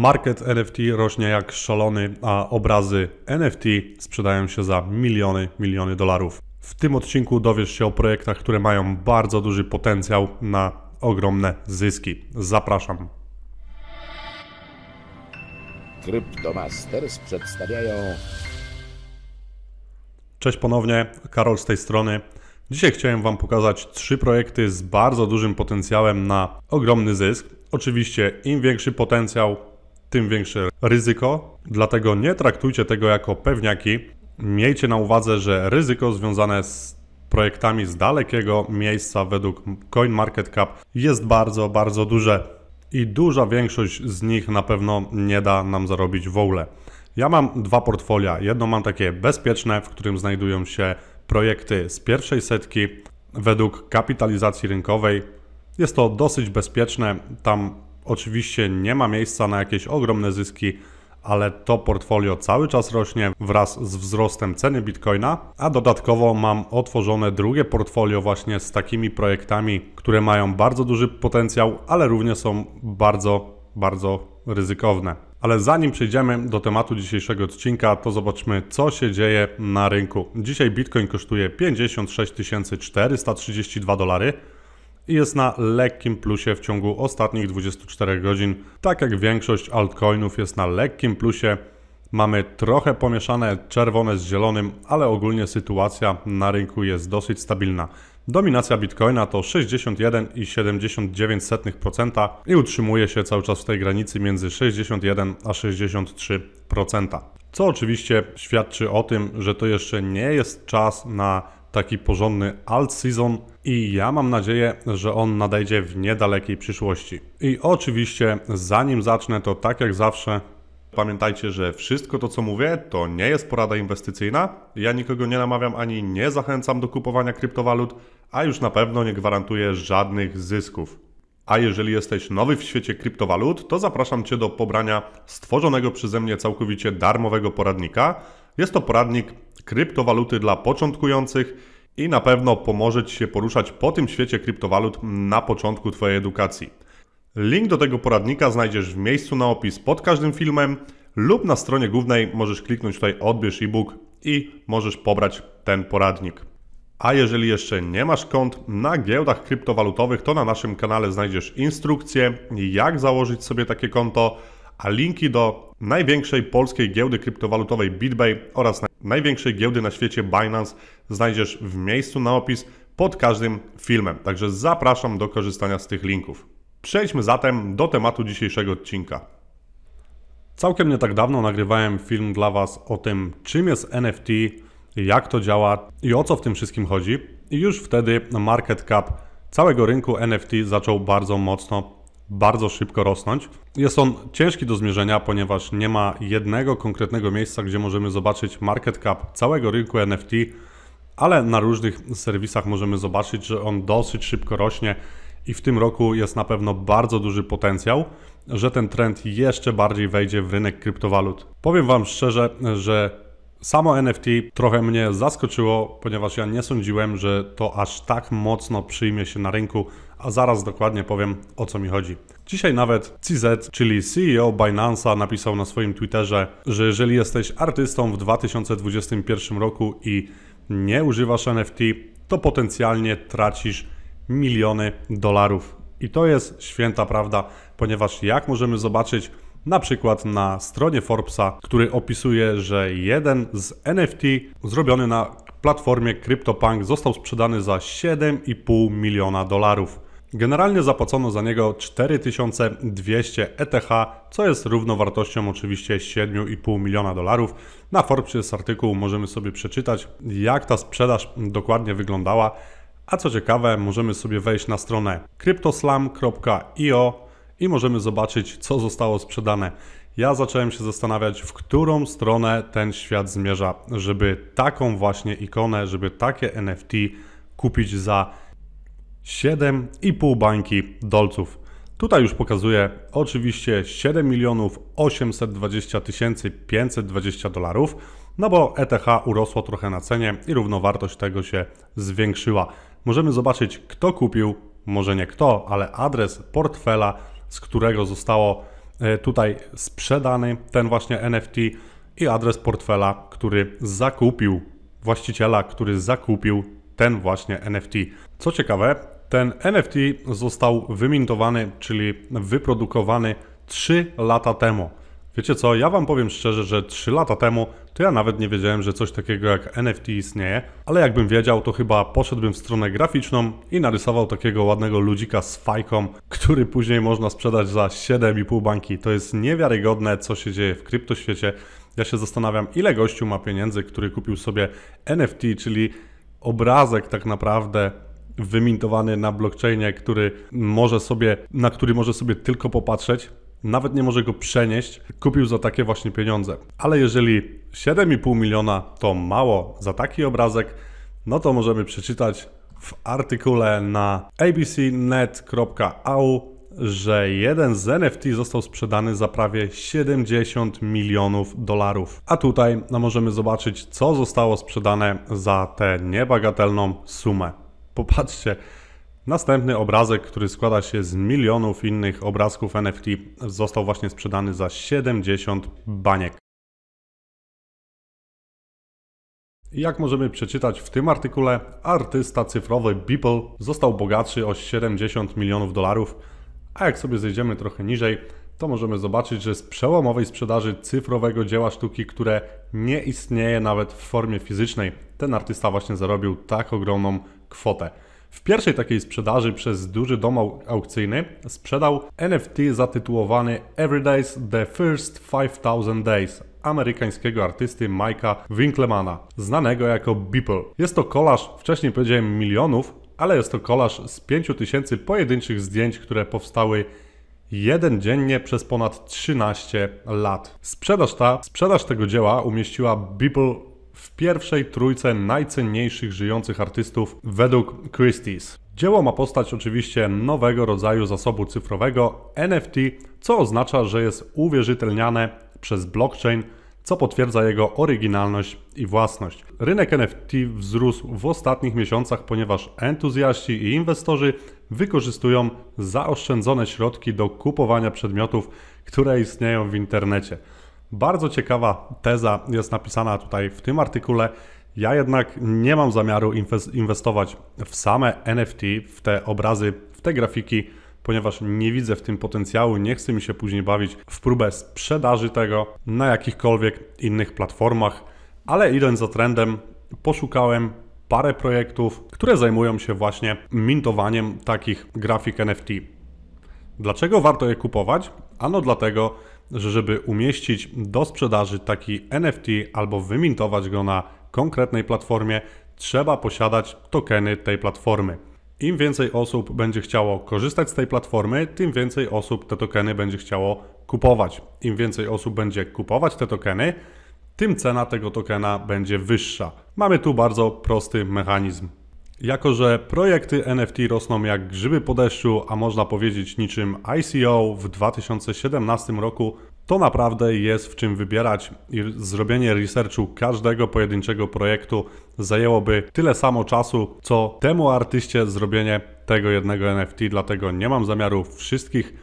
Market NFT rośnie jak szalony, a obrazy NFT sprzedają się za miliony, miliony dolarów. W tym odcinku dowiesz się o projektach, które mają bardzo duży potencjał na ogromne zyski. Zapraszam. Cryptomasters przedstawiają. Cześć ponownie, Karol z tej strony. Dzisiaj chciałem Wam pokazać trzy projekty z bardzo dużym potencjałem na ogromny zysk. Oczywiście im większy potencjał, tym większe ryzyko. Dlatego nie traktujcie tego jako pewniaki. Miejcie na uwadze, że ryzyko związane z projektami z dalekiego miejsca według CoinMarketCap jest bardzo, bardzo duże i duża większość z nich na pewno nie da nam zarobić w ogóle. Ja mam dwa portfolia. Jedno mam takie bezpieczne, w którym znajdują się projekty z pierwszej setki według kapitalizacji rynkowej. Jest to dosyć bezpieczne. Tam Oczywiście nie ma miejsca na jakieś ogromne zyski, ale to portfolio cały czas rośnie wraz z wzrostem ceny bitcoina, a dodatkowo mam otworzone drugie portfolio właśnie z takimi projektami, które mają bardzo duży potencjał, ale również są bardzo, bardzo ryzykowne. Ale zanim przejdziemy do tematu dzisiejszego odcinka, to zobaczmy, co się dzieje na rynku. Dzisiaj Bitcoin kosztuje 56 432 dolary i jest na lekkim plusie w ciągu ostatnich 24 godzin. Tak jak większość altcoinów jest na lekkim plusie. Mamy trochę pomieszane czerwone z zielonym, ale ogólnie sytuacja na rynku jest dosyć stabilna. Dominacja Bitcoina to 61,79% i utrzymuje się cały czas w tej granicy między 61 a 63%. Co oczywiście świadczy o tym, że to jeszcze nie jest czas na taki porządny alt season i ja mam nadzieję, że on nadejdzie w niedalekiej przyszłości. I oczywiście, zanim zacznę, to tak jak zawsze Pamiętajcie, że wszystko to, co mówię, to nie jest porada inwestycyjna. Ja nikogo nie namawiam ani nie zachęcam do kupowania kryptowalut, a już na pewno nie gwarantuję żadnych zysków. A jeżeli jesteś nowy w świecie kryptowalut, to zapraszam Cię do pobrania stworzonego przeze mnie całkowicie darmowego poradnika, jest to poradnik kryptowaluty dla początkujących i na pewno pomoże Ci się poruszać po tym świecie kryptowalut na początku Twojej edukacji. Link do tego poradnika znajdziesz w miejscu na opis pod każdym filmem lub na stronie głównej możesz kliknąć tutaj odbierz e-book i możesz pobrać ten poradnik. A jeżeli jeszcze nie masz kont na giełdach kryptowalutowych, to na naszym kanale znajdziesz instrukcję, jak założyć sobie takie konto, a linki do największej polskiej giełdy kryptowalutowej BitBay oraz największej giełdy na świecie Binance znajdziesz w miejscu na opis pod każdym filmem. Także zapraszam do korzystania z tych linków. Przejdźmy zatem do tematu dzisiejszego odcinka. Całkiem nie tak dawno nagrywałem film dla Was o tym, czym jest NFT, jak to działa i o co w tym wszystkim chodzi. I już wtedy market cap całego rynku NFT zaczął bardzo mocno bardzo szybko rosnąć. Jest on ciężki do zmierzenia, ponieważ nie ma jednego konkretnego miejsca, gdzie możemy zobaczyć market cap całego rynku NFT, ale na różnych serwisach możemy zobaczyć, że on dosyć szybko rośnie i w tym roku jest na pewno bardzo duży potencjał, że ten trend jeszcze bardziej wejdzie w rynek kryptowalut. Powiem Wam szczerze, że samo NFT trochę mnie zaskoczyło, ponieważ ja nie sądziłem, że to aż tak mocno przyjmie się na rynku a zaraz dokładnie powiem o co mi chodzi. Dzisiaj nawet CZ, czyli CEO Binance'a napisał na swoim Twitterze, że jeżeli jesteś artystą w 2021 roku i nie używasz NFT, to potencjalnie tracisz miliony dolarów. I to jest święta prawda, ponieważ jak możemy zobaczyć na przykład na stronie Forbesa, który opisuje, że jeden z NFT zrobiony na platformie CryptoPunk został sprzedany za 7,5 miliona dolarów. Generalnie zapłacono za niego 4200 ETH, co jest równowartością oczywiście 7,5 miliona dolarów. Na Forbesie artykuł, możemy sobie przeczytać, jak ta sprzedaż dokładnie wyglądała. A co ciekawe, możemy sobie wejść na stronę cryptoslam.io i możemy zobaczyć, co zostało sprzedane. Ja zacząłem się zastanawiać, w którą stronę ten świat zmierza, żeby taką właśnie ikonę, żeby takie NFT kupić za 7,5 bańki dolców. Tutaj już pokazuję oczywiście 7 milionów 820 tysięcy 520 dolarów, no bo ETH urosło trochę na cenie i równowartość tego się zwiększyła. Możemy zobaczyć kto kupił, może nie kto, ale adres portfela, z którego zostało e, tutaj sprzedany ten właśnie NFT i adres portfela, który zakupił właściciela, który zakupił ten właśnie NFT. Co ciekawe, ten NFT został wymintowany, czyli wyprodukowany 3 lata temu. Wiecie co, ja Wam powiem szczerze, że 3 lata temu to ja nawet nie wiedziałem, że coś takiego jak NFT istnieje, ale jakbym wiedział, to chyba poszedłbym w stronę graficzną i narysował takiego ładnego ludzika z fajką, który później można sprzedać za 7,5 banki. To jest niewiarygodne, co się dzieje w kryptoświecie. Ja się zastanawiam, ile gościu ma pieniędzy, który kupił sobie NFT, czyli obrazek tak naprawdę wymintowany na blockchainie, który może sobie, na który może sobie tylko popatrzeć, nawet nie może go przenieść, kupił za takie właśnie pieniądze. Ale jeżeli 7,5 miliona to mało za taki obrazek, no to możemy przeczytać w artykule na abcnet.au, że jeden z NFT został sprzedany za prawie 70 milionów dolarów. A tutaj no, możemy zobaczyć, co zostało sprzedane za tę niebagatelną sumę. Popatrzcie, następny obrazek, który składa się z milionów innych obrazków NFT, został właśnie sprzedany za 70 baniek. Jak możemy przeczytać w tym artykule, artysta cyfrowy Beeple został bogatszy o 70 milionów dolarów, a jak sobie zejdziemy trochę niżej, to możemy zobaczyć, że z przełomowej sprzedaży cyfrowego dzieła sztuki, które nie istnieje nawet w formie fizycznej, ten artysta właśnie zarobił tak ogromną kwotę. W pierwszej takiej sprzedaży przez duży dom aukcyjny sprzedał NFT zatytułowany Everydays The First 5000 Days amerykańskiego artysty Mike'a Winklemana, znanego jako Beeple. Jest to kolaż, wcześniej powiedziałem milionów, ale jest to kolaż z 5000 pojedynczych zdjęć, które powstały jeden dziennie przez ponad 13 lat. Sprzedaż ta, sprzedaż tego dzieła umieściła Beeple w pierwszej trójce najcenniejszych żyjących artystów według Christie's. Dzieło ma postać oczywiście nowego rodzaju zasobu cyfrowego NFT, co oznacza, że jest uwierzytelniane przez blockchain, co potwierdza jego oryginalność i własność. Rynek NFT wzrósł w ostatnich miesiącach, ponieważ entuzjaści i inwestorzy wykorzystują zaoszczędzone środki do kupowania przedmiotów, które istnieją w internecie. Bardzo ciekawa teza jest napisana tutaj w tym artykule. Ja jednak nie mam zamiaru inwestować w same NFT, w te obrazy, w te grafiki, ponieważ nie widzę w tym potencjału, nie chcę mi się później bawić w próbę sprzedaży tego na jakichkolwiek innych platformach, ale idąc za trendem, poszukałem parę projektów, które zajmują się właśnie mintowaniem takich grafik NFT. Dlaczego warto je kupować? Ano dlatego, że żeby umieścić do sprzedaży taki NFT albo wymintować go na konkretnej platformie, trzeba posiadać tokeny tej platformy. Im więcej osób będzie chciało korzystać z tej platformy, tym więcej osób te tokeny będzie chciało kupować. Im więcej osób będzie kupować te tokeny, tym cena tego tokena będzie wyższa. Mamy tu bardzo prosty mechanizm. Jako, że projekty NFT rosną jak grzyby po deszczu, a można powiedzieć niczym ICO w 2017 roku, to naprawdę jest w czym wybierać i zrobienie researchu każdego pojedynczego projektu zajęłoby tyle samo czasu, co temu artyście zrobienie tego jednego NFT, dlatego nie mam zamiaru wszystkich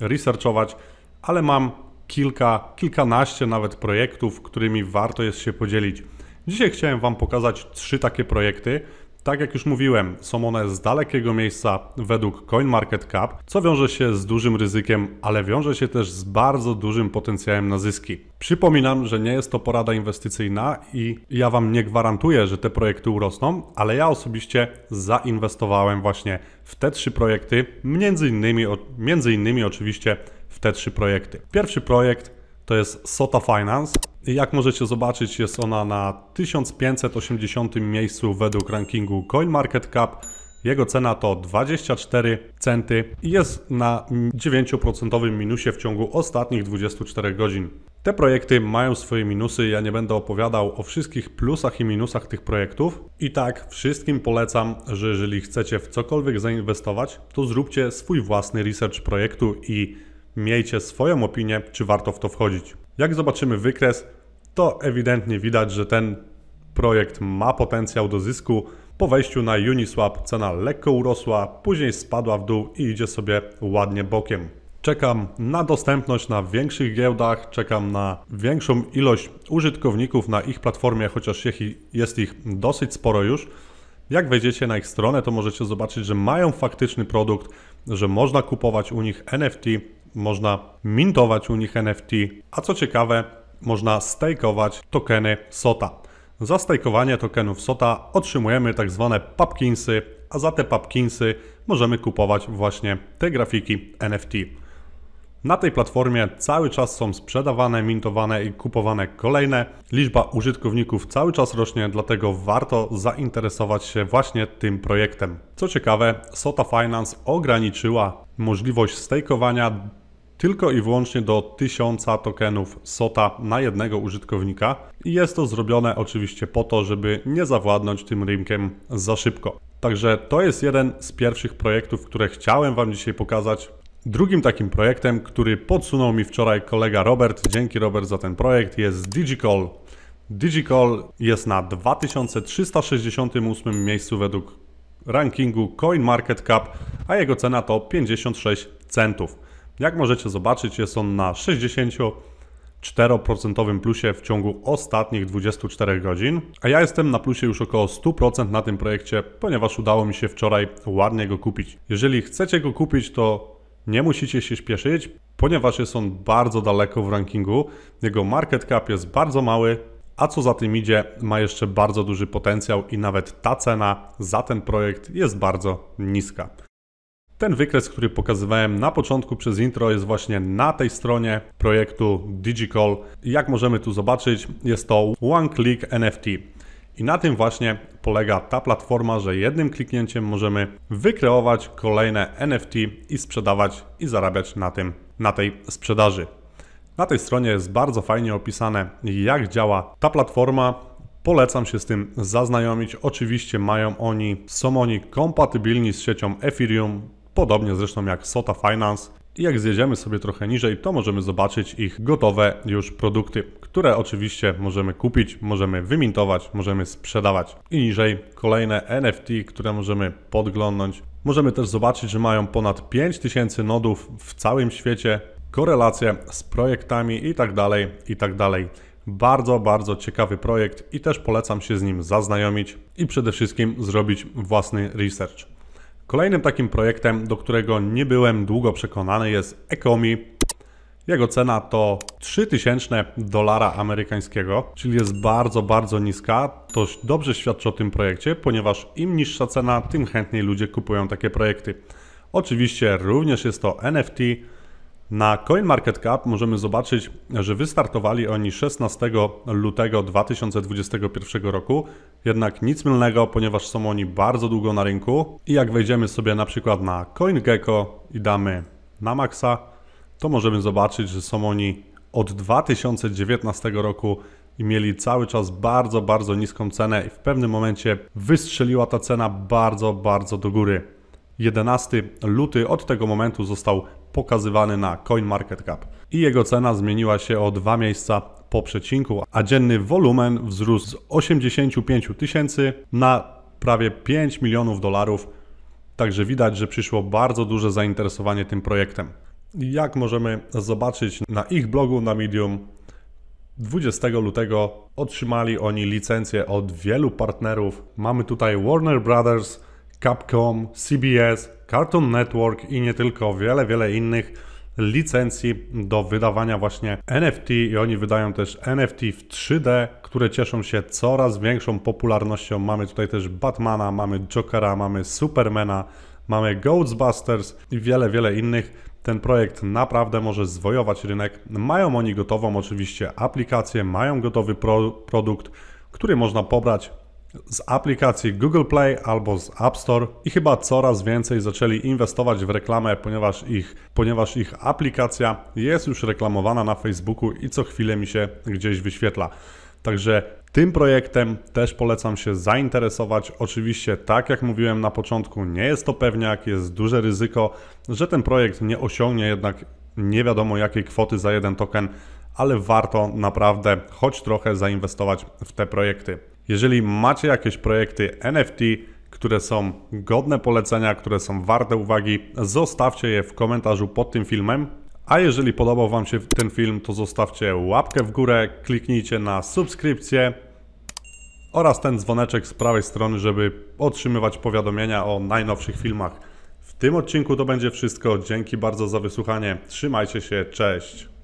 researchować, ale mam kilka, kilkanaście nawet projektów, którymi warto jest się podzielić. Dzisiaj chciałem Wam pokazać trzy takie projekty, tak jak już mówiłem, są one z dalekiego miejsca według CoinMarketCap, co wiąże się z dużym ryzykiem, ale wiąże się też z bardzo dużym potencjałem na zyski. Przypominam, że nie jest to porada inwestycyjna i ja Wam nie gwarantuję, że te projekty urosną, ale ja osobiście zainwestowałem właśnie w te trzy projekty, między innymi, między innymi oczywiście w te trzy projekty. Pierwszy projekt to jest Sota Finance. I jak możecie zobaczyć, jest ona na 1580 miejscu według rankingu CoinMarketCap. Jego cena to 24 centy i jest na 9% minusie w ciągu ostatnich 24 godzin. Te projekty mają swoje minusy, ja nie będę opowiadał o wszystkich plusach i minusach tych projektów. I tak wszystkim polecam, że jeżeli chcecie w cokolwiek zainwestować, to zróbcie swój własny research projektu i Miejcie swoją opinię, czy warto w to wchodzić. Jak zobaczymy wykres, to ewidentnie widać, że ten projekt ma potencjał do zysku. Po wejściu na Uniswap cena lekko urosła, później spadła w dół i idzie sobie ładnie bokiem. Czekam na dostępność na większych giełdach, czekam na większą ilość użytkowników na ich platformie, chociaż jest ich dosyć sporo już. Jak wejdziecie na ich stronę, to możecie zobaczyć, że mają faktyczny produkt, że można kupować u nich NFT, można mintować u nich NFT, a co ciekawe, można stajkować tokeny SOTA. Za stajkowanie tokenów SOTA otrzymujemy tak zwane papkinsy, a za te papkinsy możemy kupować właśnie te grafiki NFT. Na tej platformie cały czas są sprzedawane, mintowane i kupowane kolejne. Liczba użytkowników cały czas rośnie, dlatego warto zainteresować się właśnie tym projektem. Co ciekawe, Sota Finance ograniczyła możliwość stajkowania tylko i wyłącznie do 1000 tokenów SOTA na jednego użytkownika i jest to zrobione oczywiście po to, żeby nie zawładnąć tym rynkiem za szybko. Także to jest jeden z pierwszych projektów, które chciałem Wam dzisiaj pokazać. Drugim takim projektem, który podsunął mi wczoraj kolega Robert, dzięki Robert za ten projekt, jest Digicall. Digicall jest na 2368 miejscu według rankingu CoinMarketCap, a jego cena to 56 centów. Jak możecie zobaczyć, jest on na 64% plusie w ciągu ostatnich 24 godzin, a ja jestem na plusie już około 100% na tym projekcie, ponieważ udało mi się wczoraj ładnie go kupić. Jeżeli chcecie go kupić, to nie musicie się śpieszyć, ponieważ jest on bardzo daleko w rankingu, jego market cap jest bardzo mały, a co za tym idzie, ma jeszcze bardzo duży potencjał i nawet ta cena za ten projekt jest bardzo niska. Ten wykres, który pokazywałem na początku przez intro jest właśnie na tej stronie projektu Digicall. Jak możemy tu zobaczyć, jest to One Click NFT. I na tym właśnie polega ta platforma, że jednym kliknięciem możemy wykreować kolejne NFT i sprzedawać i zarabiać na tym, na tej sprzedaży. Na tej stronie jest bardzo fajnie opisane, jak działa ta platforma. Polecam się z tym zaznajomić. Oczywiście mają oni, są oni kompatybilni z siecią Ethereum, Podobnie zresztą jak Sota Finance. I jak zjedziemy sobie trochę niżej, to możemy zobaczyć ich gotowe już produkty, które oczywiście możemy kupić, możemy wymintować, możemy sprzedawać. I niżej kolejne NFT, które możemy podglądnąć. Możemy też zobaczyć, że mają ponad 5000 nodów w całym świecie, korelacje z projektami itd., tak itd. Tak bardzo, bardzo ciekawy projekt i też polecam się z nim zaznajomić i przede wszystkim zrobić własny research. Kolejnym takim projektem, do którego nie byłem długo przekonany jest Ecomi. Jego cena to 3000 dolara amerykańskiego, czyli jest bardzo, bardzo niska. To dobrze świadczy o tym projekcie, ponieważ im niższa cena, tym chętniej ludzie kupują takie projekty. Oczywiście również jest to NFT, na CoinMarketCap możemy zobaczyć, że wystartowali oni 16 lutego 2021 roku, jednak nic mylnego, ponieważ są oni bardzo długo na rynku i jak wejdziemy sobie na przykład na CoinGecko i damy na maksa, to możemy zobaczyć, że są oni od 2019 roku i mieli cały czas bardzo, bardzo niską cenę i w pewnym momencie wystrzeliła ta cena bardzo, bardzo do góry. 11 luty od tego momentu został pokazywany na CoinMarketCap i jego cena zmieniła się o dwa miejsca po przecinku, a dzienny wolumen wzrósł z 85 tysięcy na prawie 5 milionów dolarów, także widać, że przyszło bardzo duże zainteresowanie tym projektem. Jak możemy zobaczyć na ich blogu na Medium, 20 lutego otrzymali oni licencję od wielu partnerów. Mamy tutaj Warner Brothers, Capcom, CBS, Cartoon Network i nie tylko, wiele, wiele innych licencji do wydawania właśnie NFT i oni wydają też NFT w 3D, które cieszą się coraz większą popularnością. Mamy tutaj też Batmana, mamy Jokera, mamy Supermana, mamy Ghostbusters i wiele, wiele innych. Ten projekt naprawdę może zwojować rynek. Mają oni gotową oczywiście aplikację, mają gotowy pro produkt, który można pobrać, z aplikacji Google Play albo z App Store i chyba coraz więcej zaczęli inwestować w reklamę, ponieważ ich, ponieważ ich aplikacja jest już reklamowana na Facebooku i co chwilę mi się gdzieś wyświetla. Także tym projektem też polecam się zainteresować. Oczywiście, tak jak mówiłem na początku, nie jest to pewniak, jest duże ryzyko, że ten projekt nie osiągnie jednak nie wiadomo jakiej kwoty za jeden token, ale warto naprawdę choć trochę zainwestować w te projekty. Jeżeli macie jakieś projekty NFT, które są godne polecenia, które są warte uwagi, zostawcie je w komentarzu pod tym filmem. A jeżeli podobał Wam się ten film, to zostawcie łapkę w górę, kliknijcie na subskrypcję oraz ten dzwoneczek z prawej strony, żeby otrzymywać powiadomienia o najnowszych filmach. W tym odcinku to będzie wszystko. Dzięki bardzo za wysłuchanie. Trzymajcie się, cześć.